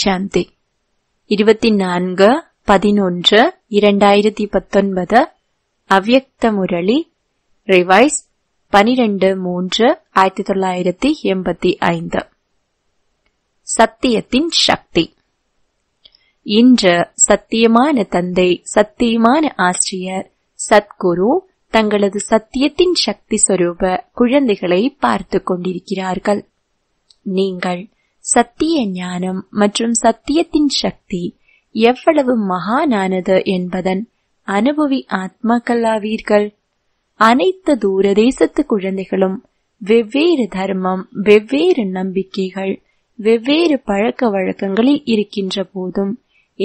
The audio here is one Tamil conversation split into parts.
சாந்தி இருபத்தி நான்கு பதினொன்று இரண்டாயிரத்தி பத்தொன்பது அவ்யக்த முரளி ரிவைஸ் பனிரெண்டு மூன்று ஆயிரத்தி தொள்ளாயிரத்தி எண்பத்தி ஐந்து சத்தியத்தின் சக்தி இன்று சத்தியமான தந்தை சத்தியமான ஆசிரியர் சத்குரு தங்களது சத்தியத்தின் சக்தி சொரூப குழந்தைகளை பார்த்து கொண்டிருக்கிறார்கள் நீங்கள் சத்திய ஞானம் மற்றும் சத்தியத்தின் சக்தி எவ்வளவு மகானானது என்பதன் அனுபவி ஆத்மாக்கல்லாவீர்கள் அனைத்து தூரதேசத்து குழந்தைகளும் வெவ்வேறு தர்மம் வெவ்வேறு நம்பிக்கைகள் வெவ்வேறு பழக்க வழக்கங்களில் இருக்கின்ற போதும்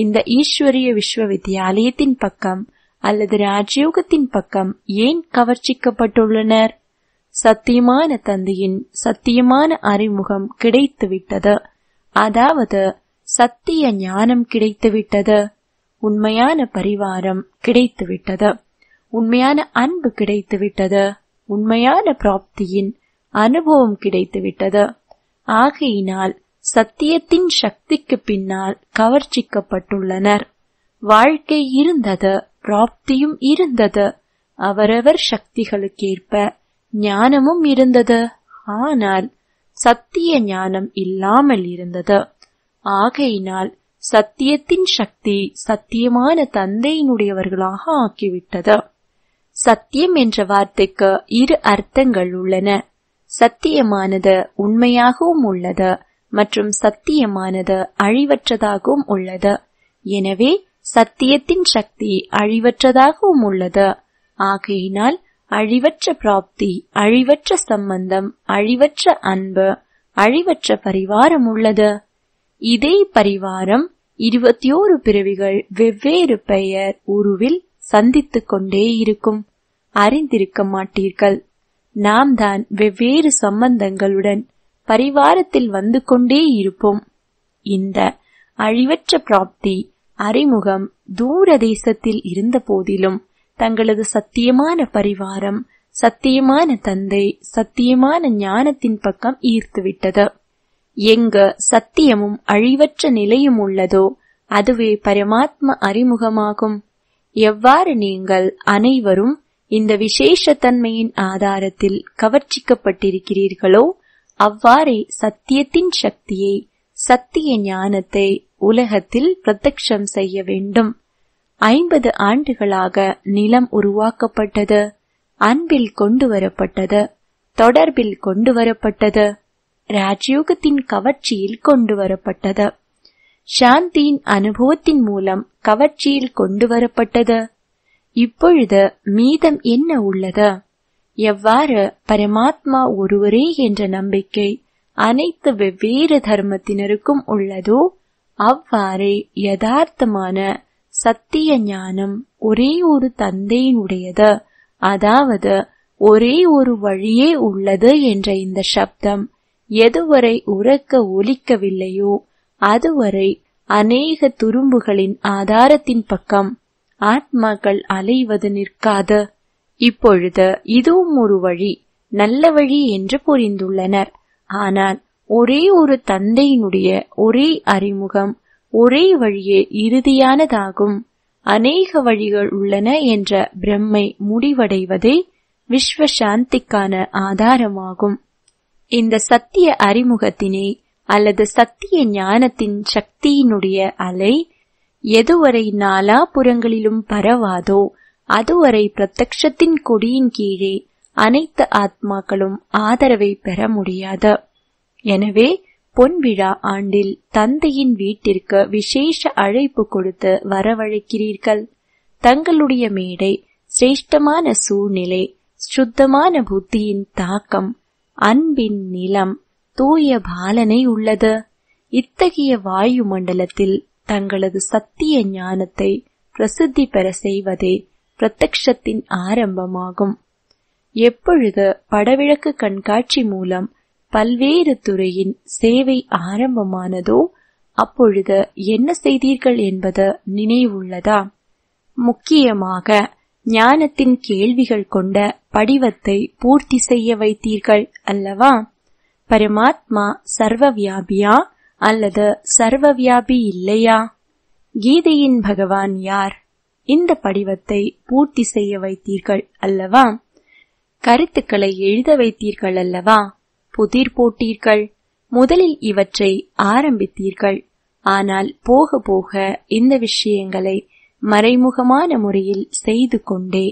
இந்த ஈஸ்வரிய விஸ்வவித்யாலயத்தின் பக்கம் அல்லது ராஜயோகத்தின் பக்கம் ஏன் கவர்ச்சிக்கப்பட்டுள்ளனர் சத்தியமான தந்தையின் சத்தியமான அறிமுகம் கிடைத்துவிட்டது அதாவது சத்திய ஞானம் கிடைத்துவிட்டது உண்மையான பரிவாரம் கிடைத்துவிட்டது உண்மையான அன்பு கிடைத்துவிட்டது உண்மையான பிராப்தியின் அனுபவம் கிடைத்துவிட்டது ஆகையினால் சத்தியத்தின் சக்திக்கு பின்னால் கவர்ச்சிக்கப்பட்டுள்ளனர் வாழ்க்கை இருந்தது பிராப்தியும் இருந்தது அவரவர் சக்திகளுக்கேற்ப ஞானமும் இருந்தது ஆனால் சத்திய ஞானம் இல்லாமல் இருந்தது ஆகையினால் சத்தியத்தின் சக்தி சத்தியமான தந்தையினுடையவர்களாக ஆக்கிவிட்டது சத்தியம் என்ற வார்த்தைக்கு இரு அர்த்தங்கள் உள்ளன சத்தியமானது உண்மையாகவும் உள்ளது மற்றும் சத்தியமானது அழிவற்றதாகவும் உள்ளது எனவே சத்தியத்தின் சக்தி அழிவற்றதாகவும் உள்ளது ஆகையினால் அழிவற்ற பிராப்தி அழிவற்ற சம்பந்தம் அழிவற்ற அன்பு அழிவற்ற பரிவாரம் உள்ளது இதே பரிவாரம் இருபத்தி ஓரு பிறவிகள் வெவ்வேறு பெயர் உருவில் சந்தித்து கொண்டே இருக்கும் அறிந்திருக்க மாட்டீர்கள் நாம் தான் வெவ்வேறு சம்பந்தங்களுடன் பரிவாரத்தில் வந்து கொண்டே இருப்போம் இந்த அழிவற்ற பிராப்தி அறிமுகம் தூர தேசத்தில் இருந்த போதிலும் தங்களது சத்தியமான பரிவாரம் சத்தியமான தந்தை சத்தியமான ஞானத்தின் பக்கம் ஈர்த்துவிட்டது எங்க சத்தியமும் அழிவற்ற நிலையும் உள்ளதோ அதுவே பரமாத்ம அறிமுகமாகும் எவ்வாறு நீங்கள் அனைவரும் இந்த விசேஷ தன்மையின் ஆதாரத்தில் கவர்ச்சிக்கப்பட்டிருக்கிறீர்களோ அவ்வாறே சத்தியத்தின் சக்தியை சத்திய ஞானத்தை உலகத்தில் பிரத்யம் செய்ய வேண்டும் ஐம்பது ஆண்டுகளாக நிலம் உருவாக்கப்பட்டது அன்பில் கொண்டு வரப்பட்டது தொடர்பில் கொண்டு வரப்பட்டது ராஜயோகத்தின் கவர்ச்சியில் கொண்டு வரப்பட்டது சாந்தியின் அனுபவத்தின் மூலம் கவர்ச்சியில் கொண்டு வரப்பட்டது இப்பொழுது மீதம் என்ன உள்ளது எவ்வாறு பரமாத்மா ஒருவரே என்ற நம்பிக்கை அனைத்து வெவ்வேறு தர்மத்தினருக்கும் உள்ளதோ அவ்வாறே யதார்த்தமான சத்திய ஞானம் ஒரே ஒரு தந்தையினுடையது அதாவது ஒரே ஒரு வழியே உள்ளது என்ற இந்த சப்தம் எதுவரை உறக்க ஒலிக்கவில்லையோ அதுவரை அநேக துரும்புகளின் ஆதாரத்தின் பக்கம் ஆத்மாக்கள் அலைவது நிற்காது இப்பொழுது இதுவும் ஒரு வழி நல்ல வழி என்று புரிந்துள்ளனர் ஆனால் ஒரே ஒரு தந்தையினுடைய ஒரே அறிமுகம் ஒரே வழியே இறுதியானதாகும் அநேக வழிகள் உள்ளன என்ற பிரம்மை முடிவடைவதே விஸ்வசாந்திக்கான சாந்திக்கான ஆதாரமாகும் இந்த சத்திய அறிமுகத்தினை அல்லது சத்திய ஞானத்தின் சக்தியினுடைய அலை எதுவரை நாலாபுறங்களிலும் பரவாதோ அதுவரை பிரத்யத்தின் கொடியின் கீழே அனைத்து ஆத்மாக்களும் ஆதரவை பெற முடியாது எனவே பொன்விழா ஆண்டில் தந்தையின் வீட்டிற்கு விசேஷ அழைப்பு கொடுத்து வரவழைக்கிறீர்கள் தங்களுடைய மேடை சிரேஷ்டமான சூழ்நிலை சுத்தமான புத்தியின் தாக்கம் அன்பின் நிலம் தூய பாலனை உள்ளது இத்தகைய வாயு மண்டலத்தில் தங்களது சத்திய ஞானத்தை பிரசித்தி பெற செய்வதே பிரத்யக்ஷத்தின் ஆரம்பமாகும் எப்பொழுது படவிழக்கு கண்காட்சி மூலம் பல்வேறு துறையின் சேவை ஆரம்பமானதோ அப்பொழுது என்ன செய்தீர்கள் என்பது நினைவுள்ளதா முக்கியமாக ஞானத்தின் கேள்விகள் கொண்ட படிவத்தை பூர்த்தி செய்ய வைத்தீர்கள் அல்லவா பரமாத்மா சர்வவியாபியா அல்லது சர்வவியாபி இல்லையா கீதையின் பகவான் யார் இந்த படிவத்தை பூர்த்தி செய்ய வைத்தீர்கள் அல்லவா கருத்துக்களை எழுத வைத்தீர்கள் அல்லவா புதிர் போட்டீர்கள் முதலில் இவற்றை ஆரம்பித்தீர்கள் ஆனால் போக போக இந்த விஷயங்களை மறைமுகமான முறையில் செய்து கொண்டே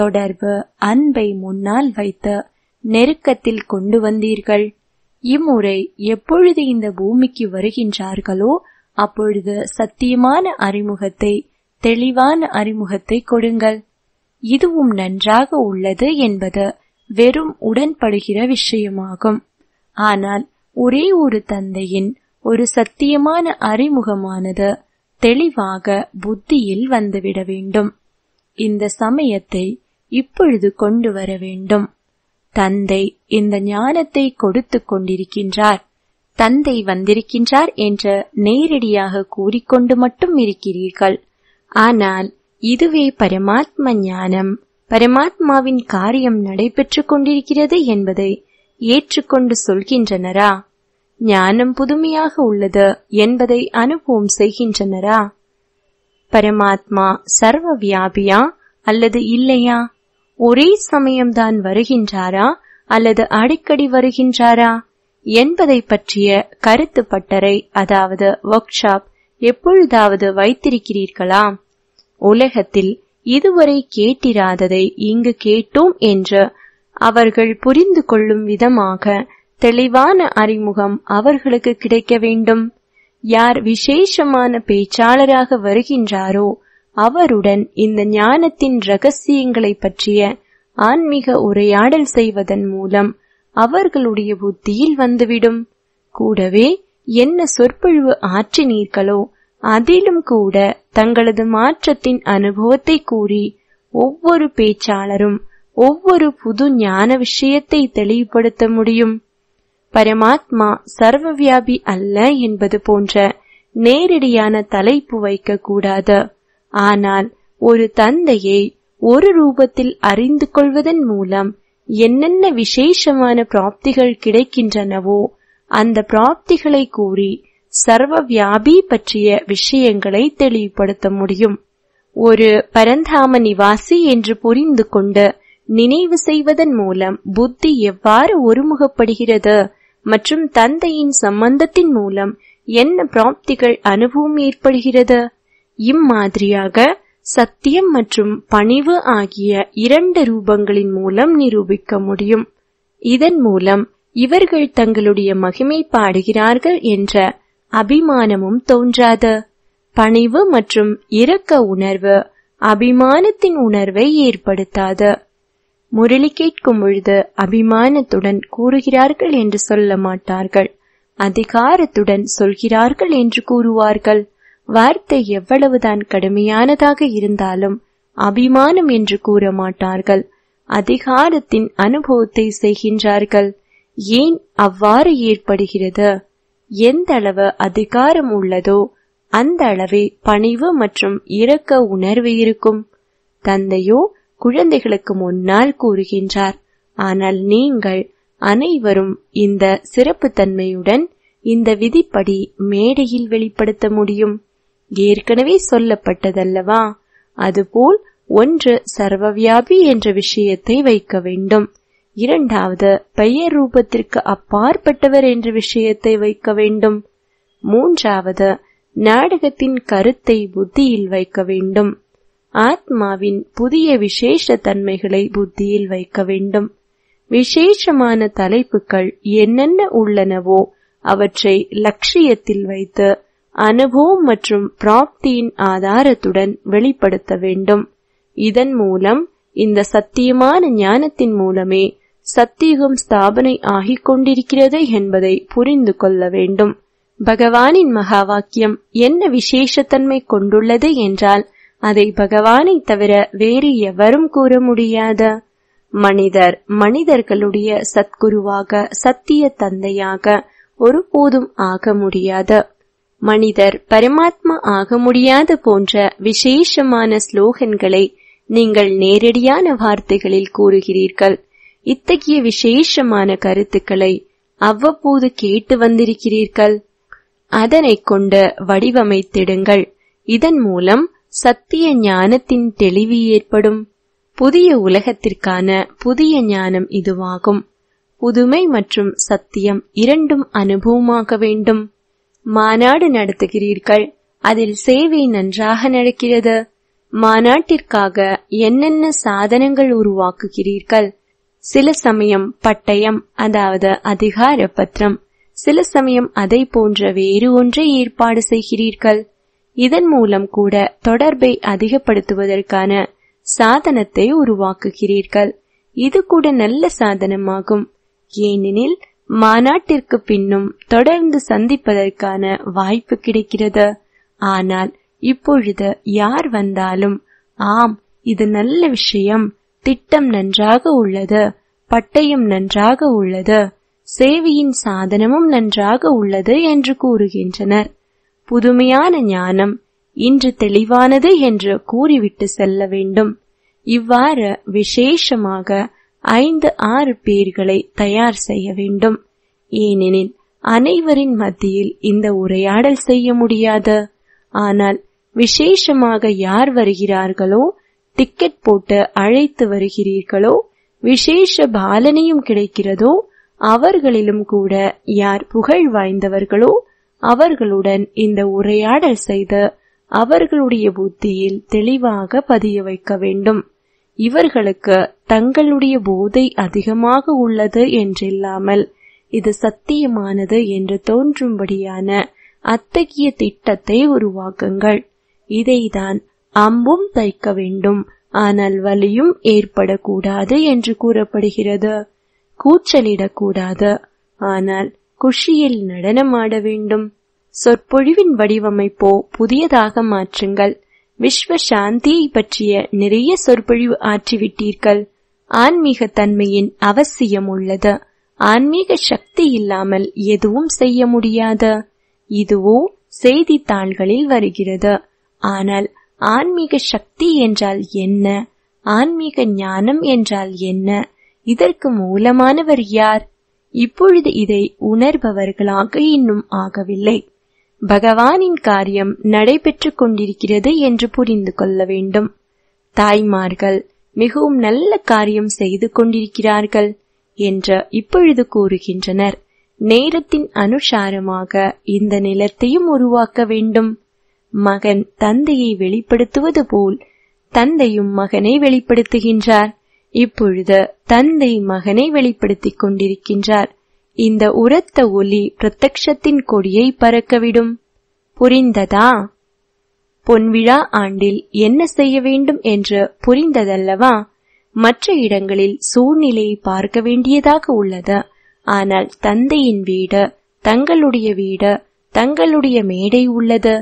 தொடர்பு அன்பை முன்னால் வைத்த நெருக்கத்தில் கொண்டு வந்தீர்கள் இம்முறை எப்பொழுது இந்த பூமிக்கு வருகின்றார்களோ அப்பொழுது சத்தியமான அறிமுகத்தை தெளிவான அறிமுகத்தை கொடுங்கள் இதுவும் நன்றாக உள்ளது என்பது வெறும் உடன்படுகிற விஷயமாகும் ஆனால் ஒரே ஒரு தந்தையின் ஒரு சத்தியமான அறிமுகமானது தெளிவாக புத்தியில் வந்துவிட வேண்டும் இந்த சமயத்தை இப்பொழுது கொண்டு வர வேண்டும் தந்தை இந்த ஞானத்தை கொடுத்து கொண்டிருக்கின்றார் தந்தை வந்திருக்கின்றார் என்று நேரடியாக கூறிக்கொண்டு மட்டும் இருக்கிறீர்கள் ஆனால் இதுவே பரமாத்ம ஞானம் பரமாத்மாவின் காரியம் நடைபெற்று கொண்டிருக்கிறது என்பதை ஏற்றுக்கொண்டு சொல்கின்றனரா ஞானம் புதுமையாக உள்ளது என்பதை அனுபவம் செய்கின்றனரா பரமாத்மா சர்வ வியாபியா அல்லது இல்லையா ஒரே சமயம்தான் வருகின்றாரா அல்லது அடிக்கடி வருகின்றாரா என்பதை பற்றிய கருத்து பட்டறை அதாவது ஒர்க் ஷாப் எப்பொழுதாவது வைத்திருக்கிறீர்களா உலகத்தில் இதுவரை கேட்டிராததை இங்கு கேட்டோம் என்று அவர்கள் புரிந்து கொள்ளும் விதமாக தெளிவான அறிமுகம் அவர்களுக்கு கிடைக்க வேண்டும் யார் விசேஷமான பேச்சாளராக வருகின்றாரோ அவருடன் இந்த ஞானத்தின் ரகசியங்களை பற்றிய ஆன்மீக உரையாடல் செய்வதன் மூலம் அவர்களுடைய புத்தியில் வந்துவிடும் கூடவே என்ன சொற்பொழிவு ஆற்றினீர்களோ அதிலும் கூட தங்களது மாற்றத்தின் அனுபவத்தை கூறி ஒவ்வொரு பேச்சாளரும் ஒவ்வொரு புது ஞான விஷயத்தை தெளிவுபடுத்த முடியும் பரமாத்மா சர்வவியாபி அல்ல என்பது போன்ற நேரடியான தலைப்பு வைக்கக்கூடாது ஆனால் ஒரு தந்தையை ஒரு ரூபத்தில் அறிந்து கொள்வதன் மூலம் என்னென்ன விசேஷமான பிராப்திகள் கிடைக்கின்றனவோ அந்த பிராப்திகளை கூறி சர்வ வியாபி பற்றிய விஷயங்களை தெளிவுபடுத்த முடியும் ஒரு பரந்தாம நிவாசி என்று புரிந்து கொண்டு நினைவு செய்வதன் மூலம் புத்தி எவ்வாறு ஒருமுகப்படுகிறது மற்றும் தந்தையின் சம்பந்தத்தின் மூலம் என்ன பிராப்திகள் அனுபவம் ஏற்படுகிறது இம்மாதிரியாக சத்தியம் மற்றும் பணிவு ஆகிய இரண்டு ரூபங்களின் மூலம் நிரூபிக்க முடியும் இதன் மூலம் இவர்கள் தங்களுடைய மகிமை பாடுகிறார்கள் என்ற அபிமானமும் தோன்றாது பணிவு மற்றும் இரக்க உணர்வு அபிமானத்தின் உணர்வை ஏற்படுத்தாது முரளி கேட்கும் பொழுது அபிமானத்துடன் கூறுகிறார்கள் என்று சொல்ல மாட்டார்கள் அதிகாரத்துடன் சொல்கிறார்கள் என்று கூறுவார்கள் வார்த்தை எவ்வளவுதான் கடுமையானதாக இருந்தாலும் அபிமானம் என்று கூற மாட்டார்கள் அதிகாரத்தின் அனுபவத்தை செய்கின்றார்கள் ஏன் அவ்வாறு ஏற்படுகிறது எந்த அளவு அதிகாரம் உள்ளதோ அந்த அளவே பணிவு மற்றும் இரக்க உணர்வு இருக்கும் தந்தையோ குழந்தைகளுக்கு முன்னால் கூறுகின்றார் ஆனால் நீங்கள் அனைவரும் இந்த சிறப்பு தன்மையுடன் இந்த விதிப்படி மேடையில் வெளிப்படுத்த முடியும் ஏற்கனவே சொல்லப்பட்டதல்லவா அதுபோல் ஒன்று சர்வவியாபி என்ற விஷயத்தை வைக்க வேண்டும் இரண்டாவது பெயர் ரூபத்திற்கு அப்பாற்பட்டவர் என்ற விஷயத்தை வைக்க வேண்டும் மூன்றாவது நாடகத்தின் கருத்தை புத்தியில் வைக்க வேண்டும் ஆத்மாவின் புதிய விசேஷ தன்மைகளை புத்தியில் வைக்க வேண்டும் விசேஷமான தலைப்புகள் என்னென்ன உள்ளனவோ அவற்றை லட்சியத்தில் வைத்து அனுபவம் மற்றும் பிராப்தியின் ஆதாரத்துடன் வெளிப்படுத்த வேண்டும் இதன் மூலம் இந்த சத்தியமான ஞானத்தின் மூலமே சத்தியுகம் ஸ்தாபனை ஆகிக் கொண்டிருக்கிறது என்பதை புரிந்து கொள்ள வேண்டும் பகவானின் மகா வாக்கியம் என்ன விசேஷத்தன்மை கொண்டுள்ளது என்றால் அதை பகவானை தவிர வேறு எவரும் கூற முடியாத மனிதர் மனிதர்களுடைய சத்குருவாக சத்திய தந்தையாக ஒருபோதும் ஆக முடியாத மனிதர் பரமாத்மா ஆக முடியாது போன்ற விசேஷமான ஸ்லோகன்களை நீங்கள் நேரடியான வார்த்தைகளில் கூறுகிறீர்கள் இத்தகைய விசேஷமான கருத்துக்களை அவ்வப்போது கேட்டு வந்திருக்கிறீர்கள் அதனை கொண்டு வடிவமைத்திடுங்கள் இதன் மூலம் சத்திய ஞானத்தின் தெளிவு ஏற்படும் புதிய உலகத்திற்கான புதிய ஞானம் இதுவாகும் புதுமை மற்றும் சத்தியம் இரண்டும் அனுபவமாக வேண்டும் மாநாடு நடத்துகிறீர்கள் அதில் சேவை நன்றாக நடக்கிறது மாநாட்டிற்காக என்னென்ன சாதனங்கள் உருவாக்குகிறீர்கள் சில சமயம் பட்டயம் அதாவது அதிகார பத்திரம் சில சமயம் அதை போன்ற வேறு ஒன்றை ஏற்பாடு செய்கிறீர்கள் இதன் மூலம் கூட தொடர்பை அதிகப்படுத்துவதற்கான சாதனத்தை உருவாக்குகிறீர்கள் இது கூட நல்ல சாதனமாகும் ஏனெனில் மாநாட்டிற்கு பின்னும் தொடர்ந்து சந்திப்பதற்கான வாய்ப்பு கிடைக்கிறது ஆனால் இப்பொழுது யார் வந்தாலும் ஆம் இது நல்ல விஷயம் திட்டம் நன்றாக உள்ளது பட்டயம் நன்றாக உள்ளது சேவியின் சாதனமும் நன்றாக உள்ளது என்று கூறுகின்றனர் புதுமையான ஞானம் இன்று தெளிவானது என்று கூறிவிட்டு செல்ல வேண்டும் இவ்வாறு விசேஷமாக ஐந்து ஆறு பேர்களை தயார் செய்ய வேண்டும் ஏனெனில் அனைவரின் மத்தியில் இந்த உரையாடல் செய்ய முடியாது ஆனால் விசேஷமாக யார் வருகிறார்களோ டிக்கெட் போட்டு அழைத்து வருகிறீர்களோ விசேஷ பாலனையும் கிடைக்கிறதோ அவர்களிலும் கூட யார் புகழ் வாய்ந்தவர்களோ அவர்களுடன் இந்த உரையாடல் செய்து அவர்களுடைய புத்தியில் தெளிவாக பதிய வைக்க வேண்டும் இவர்களுக்கு தங்களுடைய போதை அதிகமாக உள்ளது என்றில்லாமல் இது சத்தியமானது என்று தோன்றும்படியான அத்தகைய திட்டத்தை உருவாக்குங்கள் இதைதான் அம்பும் தைக்க வேண்டும் ஆனால் வலியும் ஏற்படக்கூடாது என்று கூறப்படுகிறது கூச்சலிடக்கூடாது ஆனால் குஷியில் நடனமாட வேண்டும் சொற்பொழிவின் வடிவமைப்போ புதியதாக மாற்றுங்கள் விஸ்வ சாந்தியை பற்றிய நிறைய சொற்பொழிவு ஆற்றிவிட்டீர்கள் ஆன்மீக தன்மையின் அவசியம் உள்ளது ஆன்மீக சக்தி இல்லாமல் எதுவும் செய்ய முடியாது இதுவோ செய்தித்தாள்களில் வருகிறது ஆனால் ஆன்மீக சக்தி என்றால் என்ன ஆன்மீக ஞானம் என்றால் என்ன இதற்கு மூலமானவர் யார் இப்பொழுது இதை உணர்பவர்களாக இன்னும் ஆகவில்லை பகவானின் காரியம் நடைபெற்று கொண்டிருக்கிறது என்று புரிந்து கொள்ள வேண்டும் தாய்மார்கள் மிகவும் நல்ல காரியம் செய்து கொண்டிருக்கிறார்கள் என்று இப்பொழுது கூறுகின்றனர் நேரத்தின் அனுசாரமாக இந்த நிலத்தையும் உருவாக்க வேண்டும் மகன் தந்தையை வெளிப்படுத்துவது போல் தந்தையும் மகனை வெளிப்படுத்துகின்றார் இப்பொழுது தந்தை மகனை வெளிப்படுத்திக் கொண்டிருக்கின்றார் இந்த உரத்த ஒலி பிரத்யக்ஷத்தின் கொடியை பறக்கவிடும் புரிந்ததா பொன்விழா ஆண்டில் என்ன செய்ய வேண்டும் என்று புரிந்ததல்லவா மற்ற இடங்களில் சூழ்நிலையை பார்க்க வேண்டியதாக உள்ளது ஆனால் தந்தையின் வீடு தங்களுடைய வீடு தங்களுடைய மேடை உள்ளது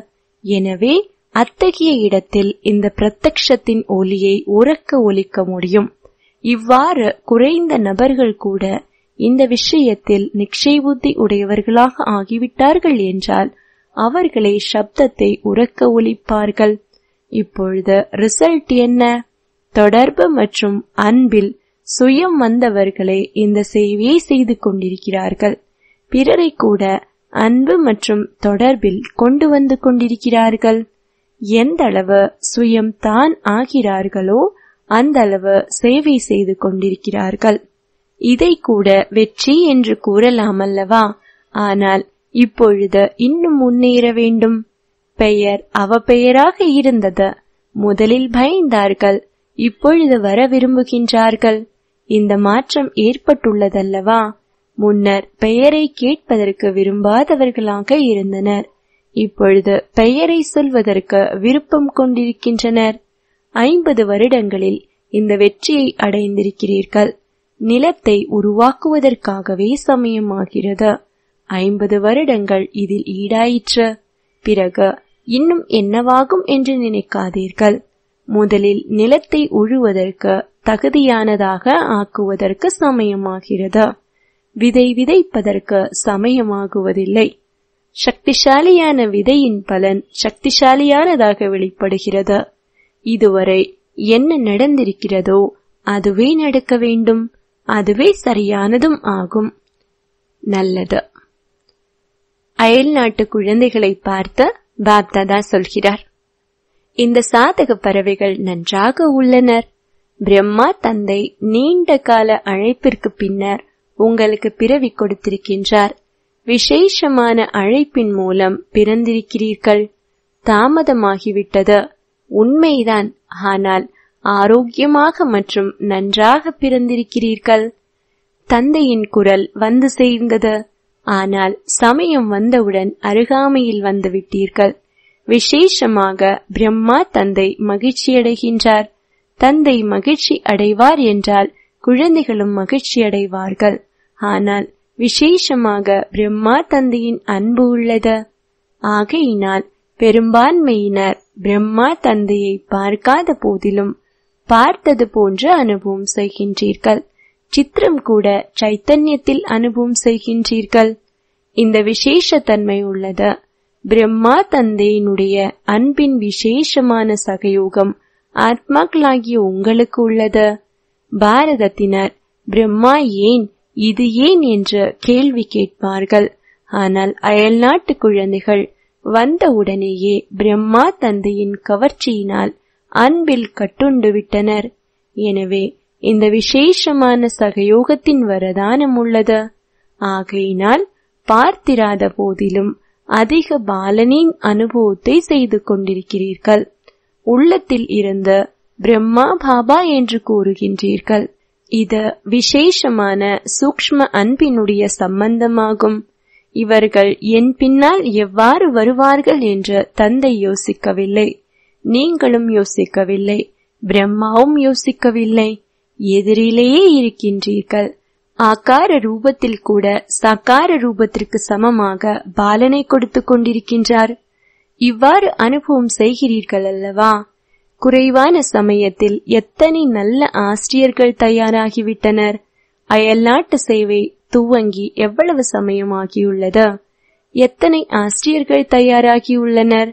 எனவே அத்தகைய இடத்தில் இந்த பிரத்யத்தின் ஒலியை உறக்க ஒலிக்க முடியும் இவ்வாறு குறைந்த நபர்கள் கூட இந்த விஷயத்தில் நிச்சயபுத்தி உடையவர்களாக ஆகிவிட்டார்கள் என்றால் அவர்களே சப்தத்தை உறக்க ஒலிப்பார்கள் இப்பொழுது ரிசல்ட் என்ன தொடர்பு மற்றும் அன்பில் சுயம் வந்தவர்களே இந்த சேவையை செய்து கொண்டிருக்கிறார்கள் பிறரை கூட அன்பு மற்றும் தொடர்பில் கொண்டு வந்து கொண்டிருக்கிறார்கள் எந்த அளவு சுயம் தான் ஆகிறார்களோ அந்த அளவு சேவை செய்து கொண்டிருக்கிறார்கள் இதை கூட வெற்றி என்று கூறலாம் அல்லவா ஆனால் இப்பொழுது இன்னும் முன்னேற வேண்டும் பெயர் அவ பெயராக இருந்தது முதலில் பயந்தார்கள் இப்பொழுது வர விரும்புகின்றார்கள் இந்த மாற்றம் ஏற்பட்டுள்ளதல்லவா முன்னர் பெயரை கேட்பதற்கு விரும்பாதவர்களாக இருந்தனர் இப்பொழுது பெயரை சொல்வதற்கு விருப்பம் கொண்டிருக்கின்றனர் ஐம்பது வருடங்களில் இந்த வெற்றியை அடைந்திருக்கிறீர்கள் நிலத்தை உருவாக்குவதற்காகவே சமயமாகிறது ஐம்பது வருடங்கள் இதில் ஈடாயிற்று பிறகு இன்னும் என்னவாகும் என்று நினைக்காதீர்கள் முதலில் நிலத்தை உழுவதற்கு தகுதியானதாக ஆக்குவதற்கு சமயமாகிறது விதை விதைப்பதற்கு சமயமாகுவதில்லை சக்திசாலியான விதையின் பலன் சக்திசாலியானதாக வெளிப்படுகிறது இதுவரை என்ன நடந்திருக்கிறதோ அதுவே நடக்க வேண்டும் அதுவே சரியானதும் ஆகும் நல்லது அயல் நாட்டு குழந்தைகளை பார்த்து பாப்தாதா சொல்கிறார் இந்த சாதக பறவைகள் நன்றாக உள்ளனர் பிரம்மா தந்தை நீண்ட கால அழைப்பிற்கு பின்னர் உங்களுக்கு பிறவி கொடுத்திருக்கின்றார் விசேஷமான அழைப்பின் மூலம் பிறந்திருக்கிறீர்கள் தாமதமாகிவிட்டது உண்மைதான் ஆனால் ஆரோக்கியமாக மற்றும் நன்றாக பிறந்திருக்கிறீர்கள் தந்தையின் குரல் வந்து சேர்ந்தது ஆனால் சமயம் வந்தவுடன் அருகாமையில் வந்துவிட்டீர்கள் விசேஷமாக பிரம்மா தந்தை மகிழ்ச்சியடைகின்றார் தந்தை மகிழ்ச்சி அடைவார் என்றால் குழந்தைகளும் மகிழ்ச்சியடைவார்கள் ஆனால் விசேஷமாக பிரம்மா தந்தையின் அன்பு உள்ளது ஆகையினால் பெரும்பான்மையினர் பிரம்மா தந்தையை பார்க்காத போதிலும் பார்த்தது போன்று அனுபவம் செய்கின்றீர்கள் சித்திரம் கூட சைத்தன்யத்தில் அனுபவம் செய்கின்றீர்கள் இந்த விசேஷத்தன்மை உள்ளது பிரம்மா தந்தையினுடைய அன்பின் விசேஷமான சகயோகம் ஆத்மாக்களாகிய உங்களுக்கு உள்ளது பாரதத்தினர் பிரம்மா ஏன் இது ஏன் என்று கேள்வி கேட்பார்கள் ஆனால் அயல்நாட்டு குழந்தைகள் வந்தவுடனேயே பிரம்மா தந்தையின் கவர்ச்சியினால் அன்பில் கட்டுண்டு விட்டனர் எனவே இந்த விசேஷமான சகயோகத்தின் வரதானம் உள்ளது ஆகையினால் பார்த்திராத போதிலும் அதிக பாலனின் அனுபவத்தை செய்து கொண்டிருக்கிறீர்கள் உள்ளத்தில் இருந்த பிரம்மா பாபா என்று கூறுகின்றீர்கள் இது விசேஷமான சூக்ஷ்ம அன்பினுடைய சம்பந்தமாகும் இவர்கள் என் பின்னால் எவ்வாறு வருவார்கள் என்று தந்தை யோசிக்கவில்லை நீங்களும் யோசிக்கவில்லை பிரம்மாவும் யோசிக்கவில்லை எதிரிலேயே இருக்கின்றீர்கள் ஆகார ரூபத்தில் கூட சகார ரூபத்திற்கு சமமாக பாலனை கொடுத்து கொண்டிருக்கின்றார் இவ்வாறு அனுபவம் செய்கிறீர்கள் அல்லவா குறைவான சமயத்தில் எத்தனை நல்ல ஆசிரியர்கள் தயாராகிவிட்டனர் அயல்நாட்டு சேவை துவங்கி எவ்வளவு சமயமாகியுள்ளது எத்தனை ஆசிரியர்கள் தயாராகியுள்ளனர்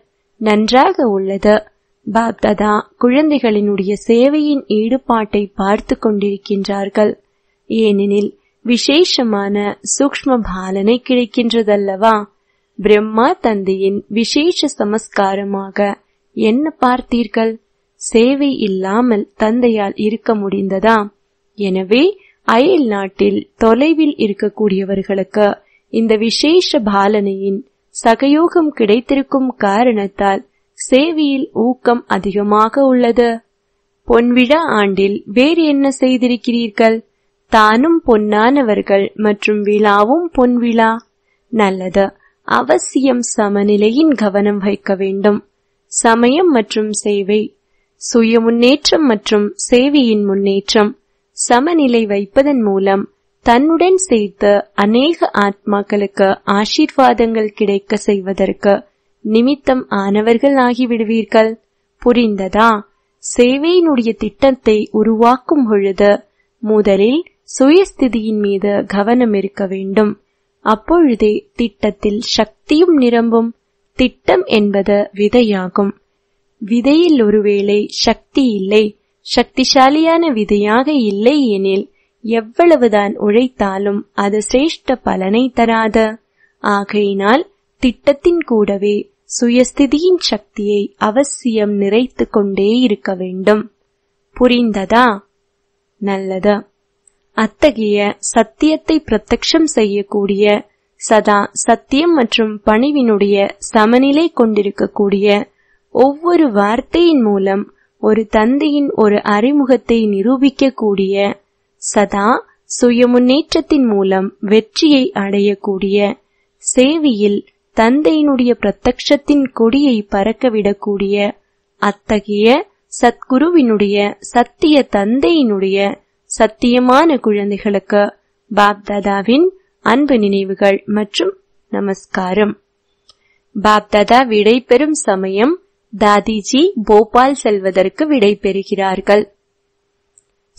நன்றாக உள்ளது பாப்ததா குழந்தைகளினுடைய சேவையின் ஈடுபாட்டை பார்த்து கொண்டிருக்கின்றார்கள் ஏனெனில் விசேஷமான சூக்ம பாலனை கிடைக்கின்றதல்லவா பிரம்மா தந்தையின் விசேஷ சமஸ்காரமாக என்ன பார்த்தீர்கள் சேவை இல்லாமல் தந்தையால் இருக்க முடிந்ததா எனவே அயல் நாட்டில் தொலைவில் இருக்கக்கூடியவர்களுக்கு இந்த விசேஷ பாலனையின் சகயோகம் கிடைத்திருக்கும் காரணத்தால் சேவையில் ஊக்கம் அதிகமாக உள்ளது பொன்விழா ஆண்டில் வேறு என்ன செய்திருக்கிறீர்கள் தானும் பொன்னானவர்கள் மற்றும் விழாவும் பொன்விழா நல்லது அவசியம் சமநிலையின் கவனம் வைக்க வேண்டும் சமயம் மற்றும் சேவை சுய முன்னேற்றம் மற்றும் சேவையின் முன்னேற்றம் சமநிலை வைப்பதன் மூலம் தன்னுடன் சேர்த்து அநேக ஆத்மாக்களுக்கு ஆசீர்வாதங்கள் கிடைக்க செய்வதற்கு நிமித்தம் ஆனவர்கள் ஆகிவிடுவீர்கள் புரிந்ததா சேவையினுடைய திட்டத்தை உருவாக்கும் பொழுது முதலில் சுயஸ்திதியின் மீது கவனம் இருக்க வேண்டும் அப்பொழுதே திட்டத்தில் சக்தியும் நிரம்பும் திட்டம் என்பது விதையாகும் விதையில் ஒருவேளை சக்தி இல்லை சக்திசாலியான விதையாக இல்லை எனில் எவ்வளவுதான் உழைத்தாலும் அது சிரேஷ்ட பலனை தராத ஆகையினால் திட்டத்தின் கூடவே சுயஸ்திதியின் சக்தியை அவசியம் நிறைத்து கொண்டே இருக்க வேண்டும் புரிந்ததா நல்லது அத்தகைய சத்தியத்தை பிரத்யக்ஷம் செய்யக்கூடிய சதா சத்தியம் மற்றும் பணிவினுடைய சமநிலை கொண்டிருக்கக்கூடிய ஒவ்வொரு வார்த்தையின் மூலம் ஒரு தந்தையின் ஒரு அறிமுகத்தை நிரூபிக்கக்கூடிய சதா சுய முன்னேற்றத்தின் மூலம் வெற்றியை அடையக்கூடிய சேவையில் தந்தையினுடைய பிரத்யக்ஷத்தின் கொடியை பறக்கவிடக்கூடிய அத்தகைய சத்குருவினுடைய சத்திய தந்தையினுடைய சத்தியமான குழந்தைகளுக்கு பாப்தாதாவின் அன்பு நினைவுகள் மற்றும் நமஸ்காரம் பாப்தாதா விடைபெறும் சமயம் தாதிஜி போபால் செல்வதற்கு விடை பெறுகிறார்கள்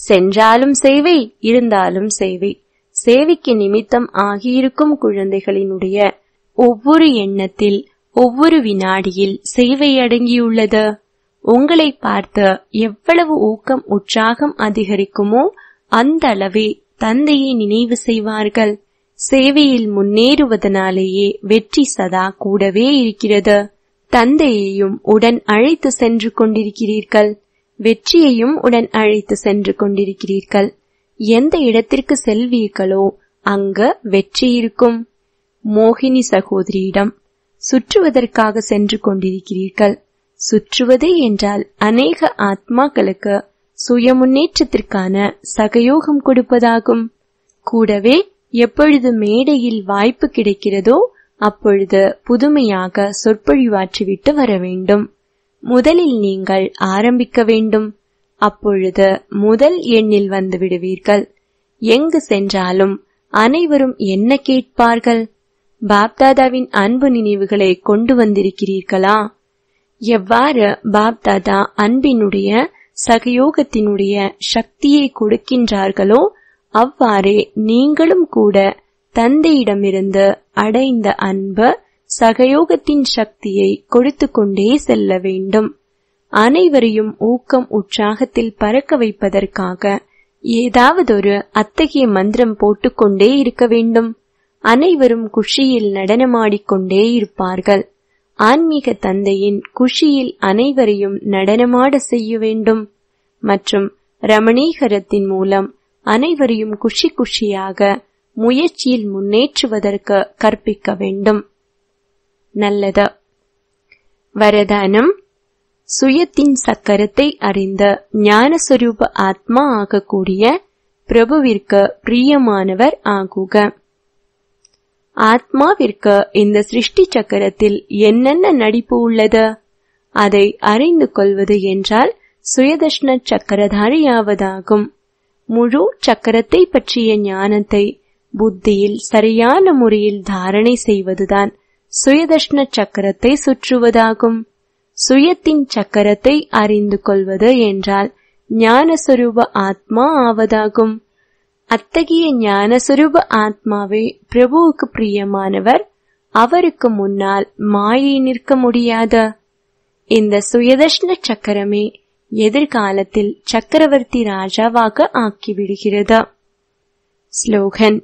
சென்றாலும் சேவை இருந்தாலும் சேவை சேவைக்கு நிமித்தம் ஆகியிருக்கும் குழந்தைகளினுடைய ஒவ்வொரு எண்ணத்தில் ஒவ்வொரு வினாடியில் சேவை அடங்கியுள்ளது உங்களை பார்த்து எவ்வளவு ஊக்கம் உற்சாகம் அதிகரிக்குமோ அந்த அளவே தந்தையை நினைவு செய்வார்கள் சேவையில் முன்னேறுவதனாலேயே வெற்றி சதா கூடவே இருக்கிறது தந்தையையும் உடன் அழைத்து சென்று கொண்டிருக்கிறீர்கள் வெற்றியையும் உடன் அழைத்து சென்று கொண்டிருக்கிறீர்கள் எந்த இடத்திற்கு செல்வீர்களோ அங்கு வெற்றி இருக்கும் மோகினி சகோதரியிடம் சுற்றுவதற்காக சென்று கொண்டிருக்கிறீர்கள் சுற்றுவது என்றால் அநேக ஆத்மாக்களுக்கு சுய முன்னேற்றத்திற்கான சகயோகம் கொடுப்பதாகும் கூடவே எப்பொழுது மேடையில் வாய்ப்பு கிடைக்கிறதோ அப்பொழுது புதுமையாக சொற்பொழிவாற்றிவிட்டு வர வேண்டும் முதலில் நீங்கள் ஆரம்பிக்க வேண்டும் அப்பொழுது முதல் எண்ணில் வந்து விடுவீர்கள் எங்கு சென்றாலும் அனைவரும் என்ன கேட்பார்கள் பாப்தாதாவின் அன்பு நினைவுகளை கொண்டு வந்திருக்கிறீர்களா எவ்வாறு பாப்தாதா அன்பினுடைய சகயோகத்தினுடைய சக்தியை கொடுக்கின்றார்களோ அவ்வாறே நீங்களும் கூட தந்தையிடமிருந்து அடைந்த அன்பு சகயோகத்தின் சக்தியை கொடுத்து கொண்டே செல்ல வேண்டும் அனைவரையும் ஊக்கம் உற்சாகத்தில் பறக்க வைப்பதற்காக ஏதாவதொரு அத்தகைய மந்திரம் போட்டுக்கொண்டே இருக்க வேண்டும் அனைவரும் குஷியில் நடனமாடிக்கொண்டே இருப்பார்கள் ஆன்மீக தந்தையின் குஷியில் அனைவரையும் நடனமாட செய்ய வேண்டும் மற்றும் ரமணீகரத்தின் மூலம் அனைவரையும் குஷி குஷியாக முயற்சியில் முன்னேற்றுவதற்கு கற்பிக்க வேண்டும் நல்லது வரதானம் சுயத்தின் சக்கரத்தை அறிந்த ஞானஸ்வரூப ஆத்மா ஆகக்கூடிய பிரபுவிற்கு பிரியமானவர் ஆகுக ஆத்மாவிற்கு இந்த சிருஷ்டி சக்கரத்தில் என்னென்ன நடிப்பு உள்ளது அதை அறிந்து கொள்வது என்றால் சுயதர்ஷ்ண சக்கரதாரியாவதாகும் முழு சக்கரத்தை பற்றிய ஞானத்தை புத்தியில் சரியான முறையில் தாரணை செய்வதுதான் சுயதர்ஷ்ண சக்கரத்தை சுற்றுவதாகும் சுயத்தின் சக்கரத்தை அறிந்து கொள்வது என்றால் ஞானஸ்வரூப ஆத்மா ஆவதாகும் அத்தகைய ஞானஸ்வரூப ஆத்மாவே பிரபுவுக்கு பிரியமானவர் அவருக்கு முன்னால் மாயை நிற்க முடியாத இந்த சுயதர்ஷ்ண சக்கரமே எதிர்காலத்தில் சக்கரவர்த்தி ராஜாவாக ஆக்கிவிடுகிறது ஸ்லோகன்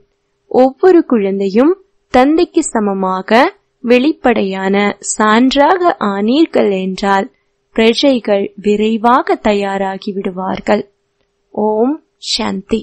ஒவ்வொரு குழந்தையும் தந்தைக்கு சமமாக வெளிப்படையான சான்றாக ஆனீர்கள் என்றால் பிரஜைகள் விரைவாக தயாராகி விடுவார்கள் ஓம் சாந்தி